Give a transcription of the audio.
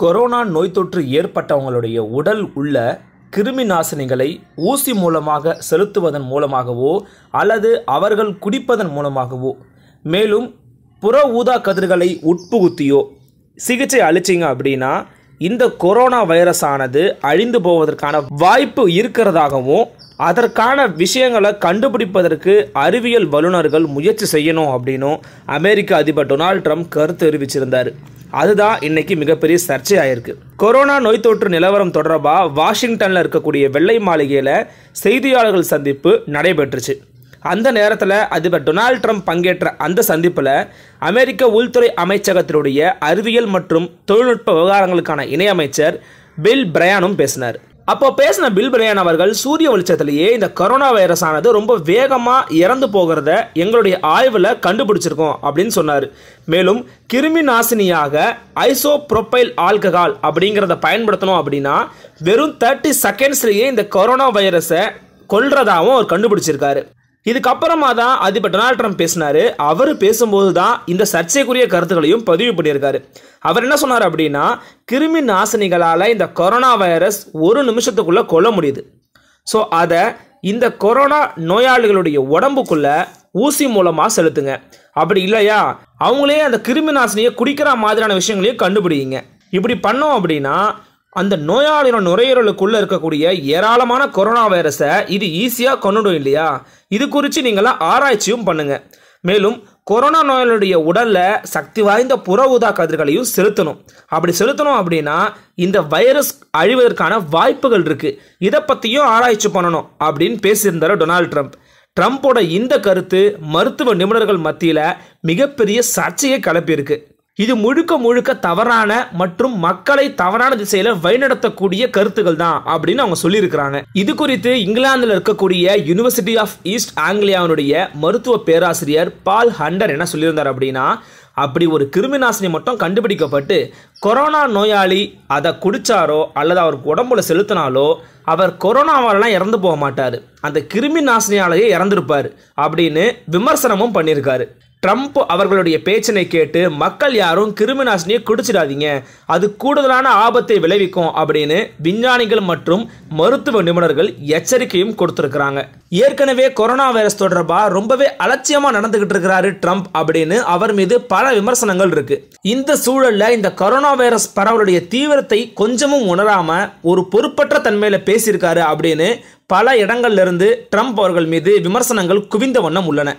corona நோய் தொற்று ஏற்பட்டவங்களுடைய உடல் உள்ள கிருமி நாசினிகளை ஊசி மூலமாக செலுத்துவதன் மூலமாகவோ அல்லது அவர்கள் குடிப்பதன் மூலமாகவோ மேலும் புற ஊதா கதிர்களை உட்புகுத்தியோ சிகிச்சை அளிச்சிங்க அப்படின்னா இந்த கொரோனா வைரஸ் ஆனது அழிந்து போவதற்கான வாய்ப்பு இருக்கிறதாகவும் அதற்கான விஷயங்களை கண்டுபிடிப்பதற்கு அறிவியல் வல்லுநர்கள் முயற்சி செய்யணும் அப்படின்னும் அமெரிக்க அதிபர் டொனால்ட் ட்ரம்ப் கருத்து தெரிவிச்சிருந்தார் அதுதான் இன்னைக்கு மிகப்பெரிய சர்ச்சையாயிருக்கு கொரோனா நோய் தொற்று நிலவரம் தொடர்பாக வாஷிங்டனில் இருக்கக்கூடிய வெள்ளை மாளிகையில் செய்தியாளர்கள் சந்திப்பு நடைபெற்றுச்சு அந்த நேரத்தில் அதிபர் டொனால்ட் ட்ரம்ப் பங்கேற்ற அந்த சந்திப்பில் அமெரிக்க உள்துறை அமைச்சகத்தினுடைய அறிவியல் மற்றும் தொழில்நுட்ப விவகாரங்களுக்கான இணையமைச்சர் பில் பிரயானும் பேசினார் அப்போ பேசின பில் பிரயான் அவர்கள் சூரிய வெளிச்சத்திலேயே இந்த கொரோனா வைரஸ் ஆனது ரொம்ப வேகமாக இறந்து போகிறத எங்களுடைய ஆய்வில் கண்டுபிடிச்சிருக்கோம் அப்படின்னு சொன்னார் மேலும் கிருமி நாசினியாக ஐசோப்ரொப்பைல் ஆல்கஹால் அப்படிங்கிறத பயன்படுத்தணும் அப்படின்னா வெறும் தேர்ட்டி செகண்ட்ஸ்லேயே இந்த கொரோனா வைரஸை கொள்றதாகவும் அவர் கண்டுபிடிச்சிருக்காரு இதுக்கப்புறமா தான் அதிபர் டொனால்ட் ட்ரம்ப் பேசினார் அவர் பேசும்போது தான் இந்த சர்ச்சைக்குரிய கருத்துக்களையும் பதிவு பண்ணியிருக்காரு அவர் என்ன சொன்னார் அப்படின்னா கிருமி நாசினிகளால் இந்த கொரோனா வைரஸ் ஒரு நிமிஷத்துக்குள்ளே கொல்ல முடியுது ஸோ அதை இந்த கொரோனா நோயாளிகளுடைய உடம்புக்குள்ள ஊசி மூலமாக செலுத்துங்க அப்படி இல்லையா அவங்களே அந்த கிருமி நாசினியை குடிக்கிற மாதிரியான விஷயங்களையும் கண்டுபிடிங்க இப்படி பண்ணோம் அப்படின்னா அந்த நோயாளியோட நுரையீரலுக்குள்ளே இருக்கக்கூடிய ஏராளமான கொரோனா வைரஸை இது ஈஸியாக கொண்டுடும் இல்லையா இது குறித்து நீங்களாம் ஆராய்ச்சியும் பண்ணுங்கள் மேலும் கொரோனா நோயாளியுடைய உடலில் சக்தி வாய்ந்த புற ஊதா கதிர்களையும் செலுத்தணும் அப்படி செலுத்தணும் அப்படின்னா இந்த வைரஸ் அழிவதற்கான வாய்ப்புகள் இருக்குது இதை பற்றியும் ஆராய்ச்சி பண்ணணும் அப்படின்னு பேசியிருந்தார் டொனால்ட் ட்ரம்ப் ட்ரம்ப்போட இந்த கருத்து மருத்துவ நிபுணர்கள் மத்தியில் மிகப்பெரிய சர்ச்சையை கிளப்பியிருக்கு இது முழுக்க முழுக்க தவறான மற்றும் மக்களை தவறான திசையில வழிநடத்தக்கூடிய கருத்துக்கள் தான் அப்படின்னு அவங்க சொல்லியிருக்கிறாங்க இது குறித்து இங்கிலாந்துல இருக்கக்கூடிய யூனிவர்சிட்டி ஆஃப் ஈஸ்ட் ஆங்கிலியாவுடைய மருத்துவ பேராசிரியர் பால் ஹண்டர் என்ன சொல்லியிருந்தார் அப்படின்னா அப்படி ஒரு கிருமி நாசினி மட்டும் கண்டுபிடிக்கப்பட்டு கொரோனா நோயாளி அதை குடித்தாரோ அல்லது அவருக்கு உடம்புல செலுத்தினாலோ அவர் கொரோனாவாலலாம் இறந்து போக மாட்டார் அந்த கிருமி நாசினியாலேயே இறந்துருப்பார் அப்படின்னு விமர்சனமும் பண்ணியிருக்காரு ட்ரம்ப் அவர்களுடைய பேச்சினை கேட்டு மக்கள் யாரும் கிருமி நாசினியை குடிச்சிடாதீங்க அது கூடுதலான ஆபத்தை விளைவிக்கும் அப்படின்னு விஞ்ஞானிகள் மற்றும் மருத்துவ நிபுணர்கள் எச்சரிக்கையும் கொடுத்துருக்குறாங்க ஏற்கனவே கொரோனா வைரஸ் தொடர்பாக ரொம்பவே அலட்சியமாக நடந்துகிட்டு இருக்கிறாரு ட்ரம்ப் அப்படின்னு அவர் மீது பல விமர்சனங்கள் இருக்கு இந்த சூழலில் இந்த கொரோனா வைரஸ் பரவலுடைய தீவிரத்தை கொஞ்சமும் உணராம ஒரு பொறுப்பற்ற தன்மையில் பேசியிருக்காரு அப்படின்னு பல இடங்கள்ல இருந்து ட்ரம்ப் அவர்கள் மீது விமர்சனங்கள் குவிந்த வண்ணம் உள்ளன